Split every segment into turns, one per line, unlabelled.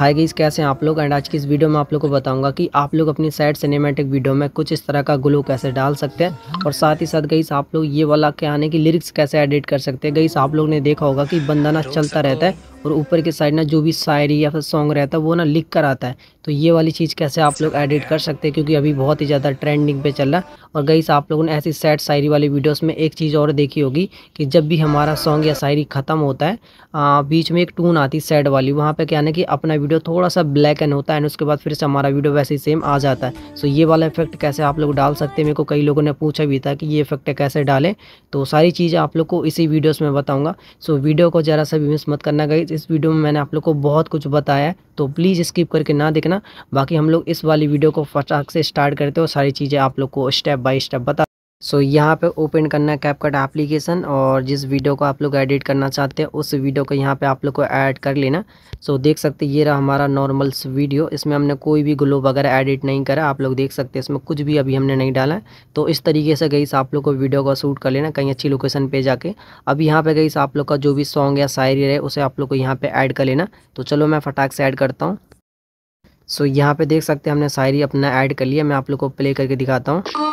हाय गईस कैसे हैं आप लोग एंड आज की इस वीडियो में आप लोग को बताऊंगा कि आप लोग अपनी साइड सिनेमेटिक वीडियो में कुछ इस तरह का ग्लो कैसे डाल सकते हैं और साथ ही साथ गईस आप लोग ये वाला क्या आने की लिरिक्स कैसे एडिट कर सकते हैं गईस आप लोग ने देखा होगा कि बंदा ना चलता रहता है और ऊपर की साइड ना जो भी शायरी या फिर सॉन्ग रहता है वो ना लिख कर आता है तो ये वाली चीज़ कैसे आप लोग एडिट कर सकते हैं क्योंकि अभी बहुत ही ज़्यादा ट्रेंडिंग पे चल रहा है और गईस आप लोगों ने ऐसी सैड शायरी वाली वीडियोस में एक चीज़ और देखी होगी कि जब भी हमारा सॉन्ग या शायरी ख़त्म होता है बीच में एक टून आती सैड वाली वहाँ पर क्या ना कि अपना वीडियो थोड़ा सा ब्लैक एंड होता है एंड उसके बाद फिर से हमारा वीडियो वैसे ही सेम आ जाता है सो ये वाला इफेक्ट कैसे आप लोग डाल सकते हैं मेरे को कई लोगों ने पूछा भी था कि ये इफेक्ट कैसे डालें तो सारी चीज़ें आप लोग को इसी वीडियोज में बताऊँगा सो वीडियो को ज़रा सा भी मिस मत करना गई इस वीडियो में मैंने आप लोग को बहुत कुछ बताया तो प्लीज़ स्किप करके ना देखना बाकी हम लोग इस वाली वीडियो को फटाक से स्टार्ट करते हो सारी चीज़ें आप लोग को स्टेप बाई स्टेप बता सो so, यहाँ पे ओपन करना है कैपकट एप्लीकेशन और जिस वीडियो को आप लोग एडिट करना चाहते हैं उस वीडियो को यहाँ पे आप लोग को ऐड कर लेना सो so, देख सकते ये रहा हमारा नॉर्मल वीडियो इसमें हमने कोई भी ग्लो वगैरह एडिट नहीं करा आप लोग देख सकते हैं इसमें कुछ भी अभी हमने नहीं डाला तो इस तरीके से गई आप लोग को वीडियो का शूट कर लेना कहीं अच्छी लोकेशन पर जाके अब यहाँ पर गई आप लोग का जो भी सॉन्ग या शायरी रहे उसे आप लोग को यहाँ पर ऐड कर लेना तो चलो मैं फटाक से ऐड करता हूँ सो यहाँ पर देख सकते हैं हमने शायरी अपना ऐड कर लिया मैं आप लोग को प्ले करके दिखाता हूँ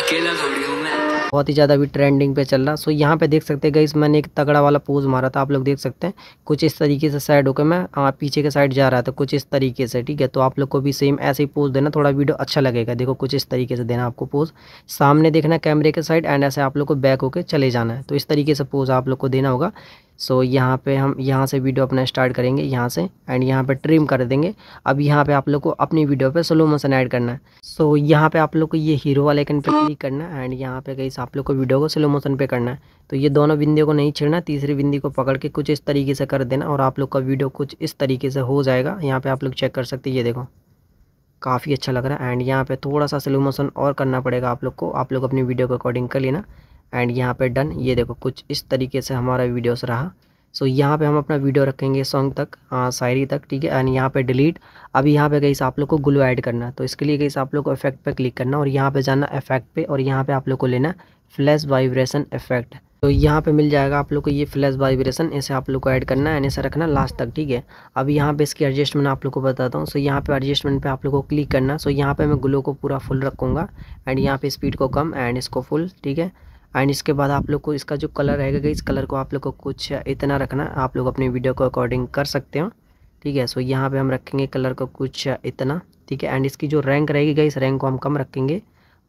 अकेला थोड़ी हूँ मैं बहुत ही ज़्यादा अभी ट्रेंडिंग पे चल रहा सो यहाँ पे देख सकते हैं गई मैंने एक तगड़ा वाला पोज मारा था आप लोग देख सकते हैं कुछ इस तरीके से साइड होकर मैं आ, पीछे के साइड जा रहा था कुछ इस तरीके से ठीक है तो आप लोग को भी सेम ऐसे ही पोज देना थोड़ा वीडियो अच्छा लगेगा देखो कुछ इस तरीके से देना आपको पोज सामने देखना कैमरे के साइड एंड ऐसे आप लोग को बैक होकर चले जाना है तो इस तरीके से पोज आप लोग को देना होगा सो यहाँ पे हम यहाँ से वीडियो अपना स्टार्ट करेंगे यहाँ से एंड यहाँ पे ट्रिम कर देंगे अब यहाँ पे आप लोग को अपनी वीडियो पे स्लो मोशन ऐड करना है सो यहाँ पे आप लोग को ये हीरो वाले आइकन पे क्लिक करना है एंड यहाँ पे कहीं आप लोग को वीडियो को स्लो मोशन पे करना है तो ये दोनों बिंदियों को नहीं छेड़ना तीसरी बिंदी को पकड़ के कुछ इस तरीके से कर देना और आप लोग का वीडियो कुछ इस तरीके से हो जाएगा यहाँ पर आप लोग चेक कर सकते ये देखो काफ़ी अच्छा लग रहा है एंड यहाँ पर थोड़ा सा स्लो मोशन और करना पड़ेगा आप लोग को आप लोग अपनी वीडियो को अकॉर्डिंग कर लेना एंड यहाँ पे डन ये देखो कुछ इस तरीके से हमारा वीडियोस रहा सो so, यहाँ पे हम अपना वीडियो रखेंगे सॉन्ग तक हाँ शायरी तक ठीक है एंड यहाँ पे डिलीट अभी यहाँ पे गई आप लोग को ग्लो ऐड करना है तो इसके लिए गई आप लोग को इफेक्ट पे क्लिक करना और यहाँ पे जाना इफेक्ट पे और यहाँ पे आप लोग को लेना फ्लैश वाइब्रेशन इफेक्ट तो यहाँ पे मिल जाएगा आप लोग को ये फ्लैश वाइब्रेशन ऐसे आप लोग को ऐड करना है एंड रखना लास्ट तक ठीक है अब यहाँ पे इसकी एडजस्टमेंट आप लोग को बताता हूँ सो यहाँ पे एडजस्टमेंट पे आप लोग को क्लिक करना सो यहाँ पे मैं ग्लो को पूरा फुल रखूँगा एंड यहाँ पे स्पीड को कम एंड इसको फुल ठीक है एंड इसके बाद आप लोग को इसका जो कलर रहेगा इस कलर को आप लोग को कुछ इतना रखना आप लोग अपने वीडियो को अकॉर्डिंग कर सकते हो ठीक है सो यहाँ पे हम रखेंगे कलर को कुछ इतना ठीक है एंड इसकी जो रैंक रहेगी इस रैंक को हम कम रखेंगे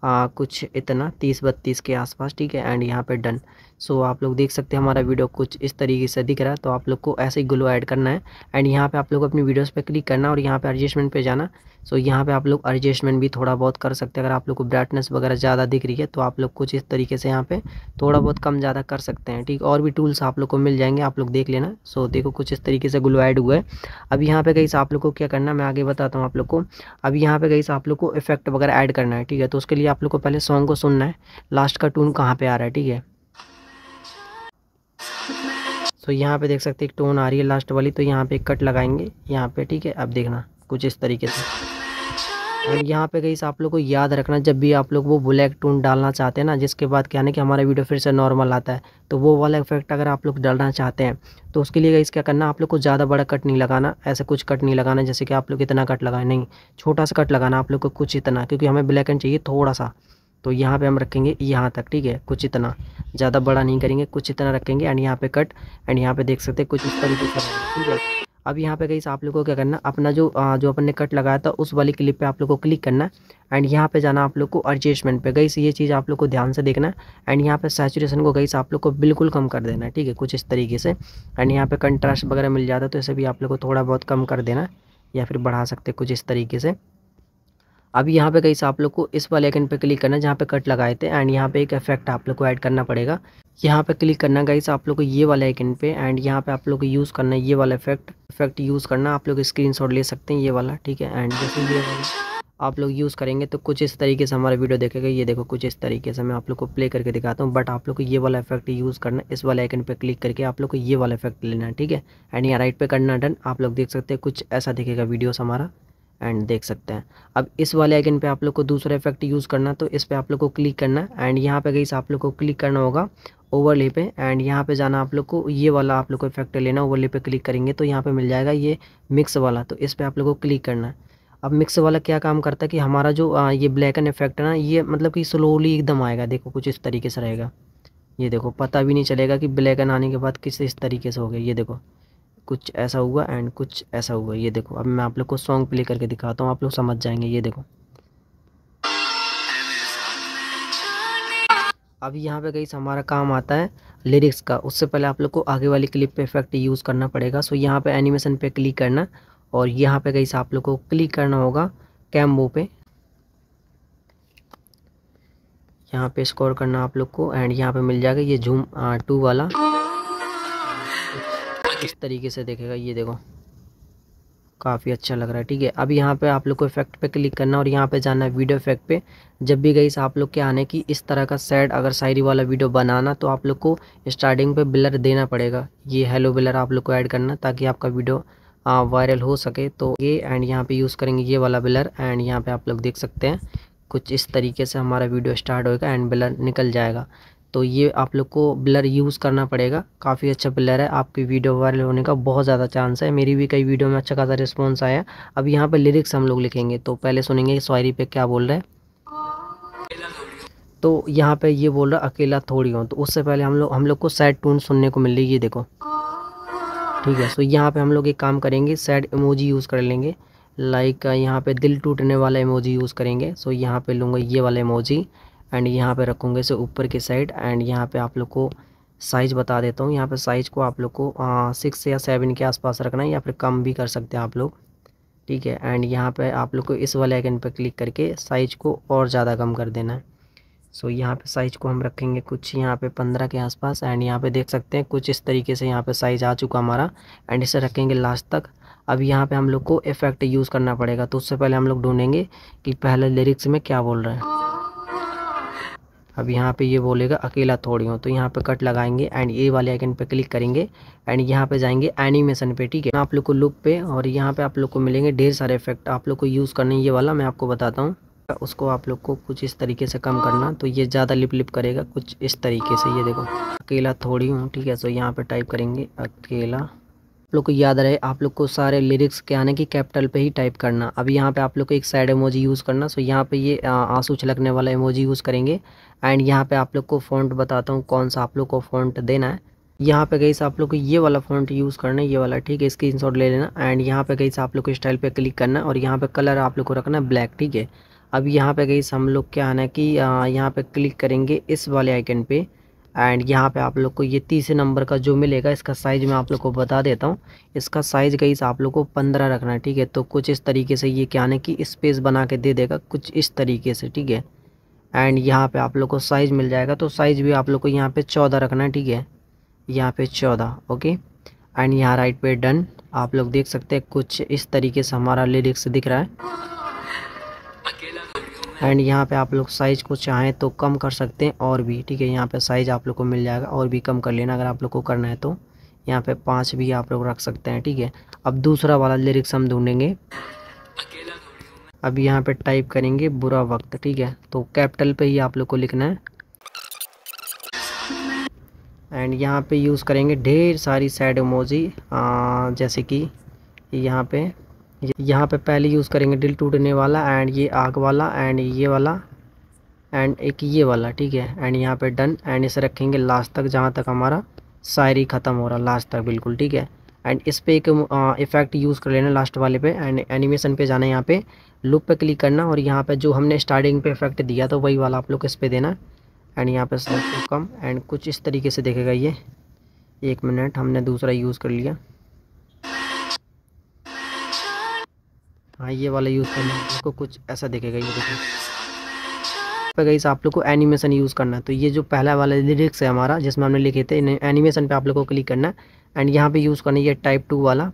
आ, कुछ इतना तीस बत्तीस के आसपास ठीक है एंड यहाँ पे डन सो आप लोग देख सकते हैं हमारा वीडियो कुछ इस तरीके से दिख रहा है तो आप लोग को ऐसे ही ग्लो ऐड करना है एंड यहाँ पे आप लोग अपनी वीडियोस पे क्लिक करना और यहाँ पे एडजस्टमेंट पे जाना सो यहाँ पे आप लोग एडजस्टमेंट भी थोड़ा बहुत कर सकते हैं अगर आप लोग को ब्राइटनेस वगैरह ज़्यादा दिख रही है तो आप लोग कुछ इस तरीके से यहाँ पर थोड़ा बहुत कम ज़्यादा कर सकते हैं ठीक और भी टूल्स आप लोग को मिल जाएंगे आप लोग देख लेना सो देखो कुछ इस तरीके से ग्लो ऐड हुआ है अभी यहाँ पर कहीं आप लोग को क्या करना मैं आगे बताता हूँ आप लोग को अभी यहाँ पर कहीं आप लोग को इफेक्ट वगैरह ऐड करना है ठीक है तो उसके लिए आप लोग को पहले सॉन्ग को सुनना है लास्ट का टून कहाँ पे आ रहा है ठीक है सो so, यहाँ पे देख सकते हैं टोन आ रही है लास्ट वाली तो यहाँ पे एक कट लगाएंगे यहाँ पे ठीक है अब देखना कुछ इस तरीके से और यहाँ पे गई आप लोग को याद रखना जब भी आप लोग वो ब्लैक टून डालना चाहते हैं ना जिसके बाद क्या ना कि हमारा वीडियो फिर से नॉर्मल आता है तो वो वाला इफेक्ट अगर आप लोग डालना चाहते हैं तो उसके लिए गई क्या करना आप लोग को ज़्यादा बड़ा कट नहीं लगाना ऐसे कुछ कट नहीं लगाना जैसे कि आप लोग इतना कट लगाए नहीं छोटा सा कट लगाना आप लोग को कुछ इतना क्योंकि हमें ब्लैक एंड चाहिए थोड़ा सा तो यहाँ पे हम रखेंगे यहाँ तक ठीक है कुछ इतना ज़्यादा बड़ा नहीं करेंगे कुछ इतना रखेंगे एंड यहाँ पे कट एंड यहाँ पे देख सकते हैं कुछ इस तरीके से ठीक है अब यहाँ पे गई आप लोग को क्या करना अपना जो आ, जो अपन ने कट लगाया था उस वाली क्लिप पे आप लोग को क्लिक करना है एंड यहाँ पे जाना आप लोग को एडजस्टमेंट पे गई ये चीज़ आप लोग को ध्यान से देखना है एंड यहाँ पे सैचुरेशन को गई आप लोग को बिल्कुल कम कर देना है ठीक है कुछ इस तरीके से एंड यहाँ पर कंट्रास्ट वगैरह मिल जाता तो इसे भी आप लोग को थोड़ा बहुत कम कर देना या फिर बढ़ा सकते कुछ इस तरीके से अभी यहाँ पे कहीं से आप लोग को इस वाले आइकन पे क्लिक करना है जहाँ पे कट लगाए थे एंड यहाँ पे एक इफेक्ट आप लोग को ऐड करना पड़ेगा यहाँ पे क्लिक करना गाइस आप लोग को ये वाले आइकन पे एंड यहाँ पे आप लोग को यूज़ करना है ये वाला इफेक्ट इफेक्ट यूज़ करना आप लोग स्क्रीनशॉट ले सकते हैं ये वाला ठीक है एंड जैसे ये आप लोग यूज़ करेंगे तो कुछ इस तरीके से हमारा वीडियो देखेगा ये देखो कुछ इस तरीके से मैं आप लोग को प्ले करके दिखाता हूँ बट आप लोग को ये वाला इफेक्ट यूज़ करना इस वाले आइकन पे क्लिक करके आप लोग को ये वाला इफेक्ट लेना है ठीक है एंड यहाँ राइट पे करना डन आप लोग देख सकते हैं कुछ ऐसा दिखेगा वीडियोस हमारा एंड देख सकते हैं अब इस वाले आइकन पे आप लोग को दूसरा इफेक्ट यूज़ करना तो इस पर आप लोग को क्लिक करना एंड यहाँ पे गई आप लोग को क्लिक करना होगा ओवरले पे एंड यहाँ पे जाना आप लोग को ये वाला आप लोग को इफेक्ट लेना ओवरले पे क्लिक करेंगे तो यहाँ पे मिल जाएगा ये मिक्स वाला तो इस पर आप लोग को क्लिक करना है अब मिक्स वाला क्या काम करता है कि हमारा जो आ, ये ब्लैक एंड इफेक्ट है ना ये मतलब कि स्लोली एकदम आएगा देखो कुछ इस तरीके से रहेगा ये देखो पता भी नहीं चलेगा कि ब्लैक एंड आने के बाद किस इस तरीके से हो गया ये देखो कुछ ऐसा हुआ एंड कुछ ऐसा हुआ ये देखो अब मैं आप लोग को सॉन्ग प्ले करके दिखाता हूँ आप लोग समझ जाएंगे ये देखो अब यहाँ पे गई हमारा काम आता है लिरिक्स का उससे पहले आप लोग को आगे वाली क्लिप पे इफेक्ट यूज़ करना पड़ेगा सो यहाँ पे एनिमेशन पे क्लिक करना और यहाँ पे गई आप लोग को क्लिक करना होगा कैम्बो पे यहाँ पे स्कोर करना आप लोग को एंड यहाँ पे मिल जाएगा ये जूम टू वाला इस तरीके से देखेगा ये देखो काफ़ी अच्छा लग रहा है ठीक है अब यहाँ पे आप लोग को इफेक्ट पे क्लिक करना और यहाँ पे जाना है वीडियो इफेक्ट पे जब भी गई आप लोग के आने की इस तरह का सैड अगर शायरी वाला वीडियो बनाना तो आप लोग को स्टार्टिंग पे बिलर देना पड़ेगा ये हेलो बिलर आप लोग को ऐड करना ताकि आपका वीडियो वायरल हो सके तो ये एंड यहाँ पर यूज़ करेंगे ये वाला बिलर एंड यहाँ पर आप लोग देख सकते हैं कुछ इस तरीके से हमारा वीडियो स्टार्ट होएगा एंड बिलर निकल जाएगा तो ये आप लोग को ब्लर यूज़ करना पड़ेगा काफ़ी अच्छा ब्लर है आपकी वीडियो वायरल होने का बहुत ज़्यादा चांस है मेरी भी कई वीडियो में अच्छा खासा रिस्पॉन्स आया अब यहाँ पर लिरिक्स हम लोग लिखेंगे तो पहले सुनेंगे शायरी पे क्या बोल रहे हैं तो यहाँ पे ये बोल रहा अकेला थोड़ी हूँ तो उससे पहले हम लोग हम लोग को सैड टून सुनने को मिल रही ये देखो ठीक है सो यहाँ पे हम लोग एक काम करेंगे सैड इमोजी यूज़ कर लेंगे लाइक यहाँ पे दिल टूटने वाला इमोजी यूज़ करेंगे सो यहाँ पे लूँगा ये वाला इमोजी एंड यहाँ पे रखूँगा इसे ऊपर की साइड एंड यहाँ पे आप लोग को साइज़ बता देता हूँ यहाँ पे साइज़ को आप लोग को सिक्स या सेवन के आसपास रखना है या फिर कम भी कर सकते हैं आप लोग ठीक है एंड यहाँ पे आप लोग को इस वाले आइकन पे क्लिक करके साइज़ को और ज़्यादा कम कर देना है सो so, यहाँ पे साइज़ को हम रखेंगे कुछ यहाँ पे पंद्रह के आसपास एंड यहाँ पे देख सकते हैं कुछ इस तरीके से यहाँ पे साइज़ आ चुका हमारा एंड इसे रखेंगे लास्ट तक अब यहाँ पे हम लोग को इफ़ेक्ट यूज़ करना पड़ेगा तो उससे पहले हम लोग ढूंढेंगे कि पहले लिरिक्स में क्या बोल रहे हैं अब यहाँ पे ये बोलेगा अकेला थोड़ी हो तो यहाँ पे कट लगाएंगे एंड ये वाले आइकन पे क्लिक करेंगे एंड यहाँ पे जाएंगे एनिमेशन पे ठीक है आप लोग को लुक पे और यहाँ पे आप लोग को मिलेंगे ढेर सारे इफेक्ट आप लोग को यूज़ करने ये वाला मैं आपको बताता हूँ उसको आप लोग को कुछ इस तरीके से कम करना तो ये ज़्यादा लिप लिप करेगा कुछ इस तरीके से ये देखो अकेला थोड़ी हूँ ठीक है सो यहाँ पर टाइप करेंगे अकेला लोग को याद रहे आप लोग को सारे लिरिक्स के आने की कैपिटल पे ही टाइप करना अभी यहाँ पे आप लोग को एक साइड इमोजी यूज़ करना सो यहाँ पे ये आंसू छलकने वाला इमोजी यूज़ करेंगे एंड यहाँ पे आप लोग को फॉन्ट बताता हूँ कौन सा आप लोग को फॉन्ट देना है यहाँ पे गई आप लोग को ये वाला फॉन्ट यूज़ करना है ये वाला ठीक है स्क्रीन ले लेना एंड यहाँ पे गई आप लोग को स्टाइल पर क्लिक करना और यहाँ पर कलर आप लोग को रखना है ब्लैक ठीक है अब यहाँ पे गई हम लोग क्या आना है कि यहाँ पर क्लिक करेंगे इस वाले आइकन पर एंड यहाँ पे आप लोग को ये तीसरे नंबर का जो मिलेगा इसका साइज़ मैं आप लोग को बता देता हूँ इसका साइज़ गई आप लोग को पंद्रह रखना है ठीक है तो कुछ इस तरीके से ये क्या है कि स्पेस बना के दे देगा कुछ इस तरीके से ठीक है एंड यहाँ पे आप लोग को साइज़ मिल जाएगा तो साइज़ भी आप लोग को यहाँ पे चौदह रखना है ठीक है यहाँ पे चौदह ओके एंड यहाँ राइट पे डन आप लोग देख सकते हैं कुछ इस तरीके से हमारा लिरिक्स दिख रहा है एंड यहाँ पे आप लोग साइज़ को चाहें तो कम कर सकते हैं और भी ठीक है यहाँ पे साइज़ आप लोग को मिल जाएगा और भी कम कर लेना अगर आप लोग को करना है तो यहाँ पे पाँच भी आप लोग रख सकते हैं ठीक है अब दूसरा वाला लिरिक्स हम ढूंढेंगे अब यहाँ पे टाइप करेंगे बुरा वक्त ठीक है तो कैपिटल पे ही आप लोग को लिखना है एंड यहाँ पे यूज़ करेंगे ढेर सारी सैड इमोजी जैसे कि यहाँ पे यहाँ पे पहले यूज़ करेंगे दिल टूटने वाला एंड ये आग वाला एंड ये वाला एंड एक ये वाला ठीक है एंड यहाँ पे डन एंड इसे रखेंगे लास्ट तक जहाँ तक हमारा शायरी ख़त्म हो रहा लास्ट तक बिल्कुल ठीक है एंड इस पर एक इफ़ेक्ट यूज़ कर लेना लास्ट वाले पे एंड एनिमेशन पे जाना यहाँ पे लुक पे क्लिक करना और यहाँ पे जो हमने स्टार्टिंग पे इफ़ेक्ट दिया था वही वाला आप लोग इस पर देना एंड यहाँ पे सब कम एंड कुछ इस तरीके से देखेगा ये एक मिनट हमने दूसरा यूज़ कर लिया हाँ ये वाला यूज़ करना है आपको कुछ ऐसा दिखेगा ये देखिए पर गई आप लोग को एनिमेशन यूज़ करना है तो ये जो पहला वाला लिरिक्स है हमारा जिसमें हमने लिखे थे एनिमेशन पे आप लोग को क्लिक करना है एंड यहाँ पे यूज़ करना है ये टाइप टू वाला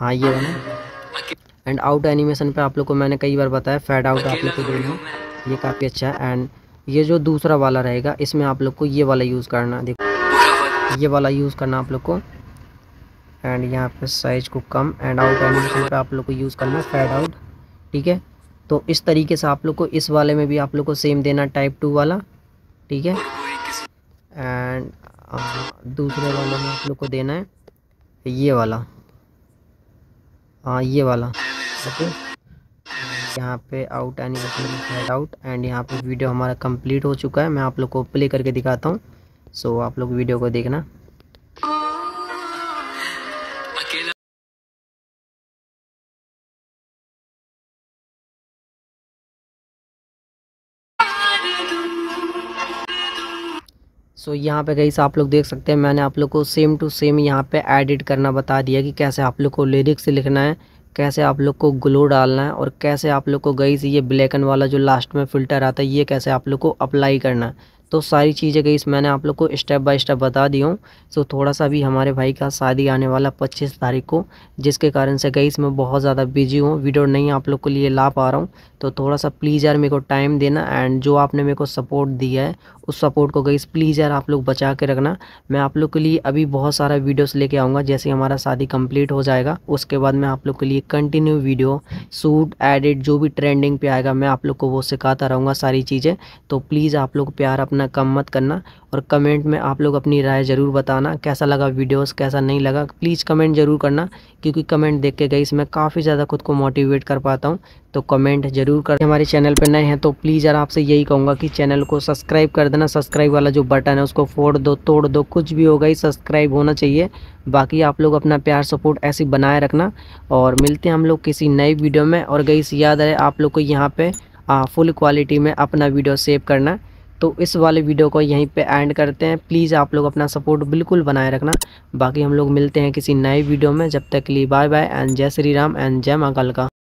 हाँ ये वाला एंड आउट एनिमेशन पे आप लोग को मैंने कई बार बताया फैड आउट आप लोग को देना ये काफ़ी अच्छा है एंड ये जो दूसरा वाला रहेगा इसमें आप लोग को ये वाला यूज़ करना देखो ये वाला यूज़ करना आप लोग को एंड यहाँ पे साइज को कम एंड आउट एनिमेशन पे आप लोग को यूज़ करना फेड आउट ठीक है तो इस तरीके से आप लोग को इस वाले में भी आप लोग को सेम देना टाइप टू वाला ठीक है एंड uh, दूसरे वाले में आप लोग को देना है ये वाला हाँ ये वाला ओके यहाँ पे out animation fade out and यहाँ पे वीडियो हमारा कंप्लीट हो चुका है मैं आप लोग को प्ले करके दिखाता हूँ सो so, आप लोग वीडियो को देखना सो so, यहाँ पे गई आप लोग देख सकते हैं मैंने आप लोग को सेम टू सेम यहाँ पे एडिट करना बता दिया कि कैसे आप लोग को लिरिक्स लिखना है कैसे आप लोग को ग्लो डालना है और कैसे आप लोग को गई ये ब्लैक एंड वाला जो लास्ट में फ़िल्टर आता है ये कैसे आप लोग को अप्लाई करना है तो सारी चीज़ें गई मैंने आप लोग को स्टेप बाय स्टेप बता दी हूँ सो थोड़ा सा भी हमारे भाई का शादी आने वाला पच्चीस तारीख को जिसके कारण से गई मैं बहुत ज़्यादा बिजी हूँ वीडियो नहीं आप लोग के लिए ला पा रहा हूँ तो थोड़ा सा प्लीज़ यार मेरे को टाइम देना एंड जो आपने मेरे को सपोर्ट दिया है उस सपोर्ट को गई प्लीज़ यार आप लोग बचा के रखना मैं आप लोग के लिए अभी बहुत सारा वीडियोस लेके आऊँगा जैसे हमारा शादी कंप्लीट हो जाएगा उसके बाद मैं आप लोग के लिए कंटिन्यू वीडियो सूट एडिट जो भी ट्रेंडिंग पे आएगा मैं आप लोग को वो सिखाता रहूँगा सारी चीज़ें तो प्लीज़ आप लोग प्यार अपना करना कम मत करना और कमेंट में आप लोग अपनी राय ज़रूर बताना कैसा लगा वीडियोस कैसा नहीं लगा प्लीज़ कमेंट ज़रूर करना क्योंकि कमेंट देख के गई इसमें काफ़ी ज़्यादा खुद को मोटिवेट कर पाता हूँ तो कमेंट ज़रूर कर हमारे चैनल पर नए हैं तो प्लीज़ यार आपसे यही कहूँगा कि चैनल को सब्सक्राइब कर देना सब्सक्राइब वाला जो बटन है उसको फोड़ दो तोड़ दो कुछ भी होगा ही सब्सक्राइब होना चाहिए बाकी आप लोग अपना प्यार सपोर्ट ऐसे बनाए रखना और मिलते हैं हम लोग किसी नए वीडियो में और गई याद रहे आप लोग को यहाँ पर फुल क्वालिटी में अपना वीडियो सेव करना तो इस वाले वीडियो को यहीं पे एंड करते हैं प्लीज़ आप लोग अपना सपोर्ट बिल्कुल बनाए रखना बाकी हम लोग मिलते हैं किसी नए वीडियो में जब तक के लिए बाय बाय एंड जय श्री राम एंड जय माँ का